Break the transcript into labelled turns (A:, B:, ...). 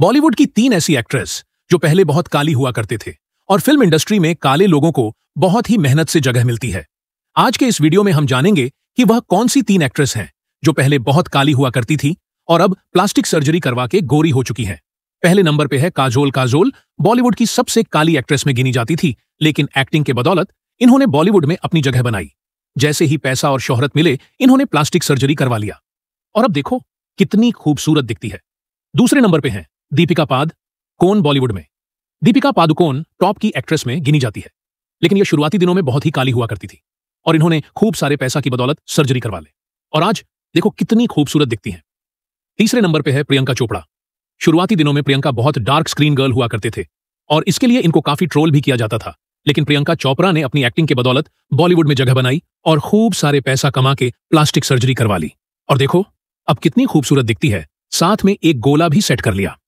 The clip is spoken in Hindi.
A: बॉलीवुड की तीन ऐसी एक्ट्रेस जो पहले बहुत काली हुआ करते थे और फिल्म इंडस्ट्री में काले लोगों को बहुत ही मेहनत से जगह मिलती है आज के इस वीडियो में हम जानेंगे कि वह कौन सी तीन एक्ट्रेस हैं जो पहले बहुत काली हुआ करती थी और अब प्लास्टिक सर्जरी करवा के गोरी हो चुकी हैं पहले नंबर पे है काजोल काजोल बॉलीवुड की सबसे काली एक्ट्रेस में गिनी जाती थी लेकिन एक्टिंग के बदौलत इन्होंने बॉलीवुड में अपनी जगह बनाई जैसे ही पैसा और शोहरत मिले इन्होंने प्लास्टिक सर्जरी करवा लिया और अब देखो कितनी खूबसूरत दिखती है दूसरे नंबर पे हैं दीपिका पाद कौन बॉलीवुड में दीपिका पादुकोण टॉप की एक्ट्रेस में गिनी जाती है लेकिन यह शुरुआती दिनों में बहुत ही काली हुआ करती थी और इन्होंने खूब सारे पैसा की बदौलत सर्जरी करवा ले और आज देखो कितनी खूबसूरत दिखती हैं तीसरे नंबर पे है प्रियंका चोपड़ा शुरुआती दिनों में प्रियंका बहुत डार्क स्क्रीन गर्ल हुआ करते थे और इसके लिए इनको काफी ट्रोल भी किया जाता था लेकिन प्रियंका चोपड़ा ने अपनी एक्टिंग के बदौलत बॉलीवुड में जगह बनाई और खूब सारे पैसा कमा के प्लास्टिक सर्जरी करवा ली और देखो अब कितनी खूबसूरत दिखती है साथ में एक गोला भी सेट कर लिया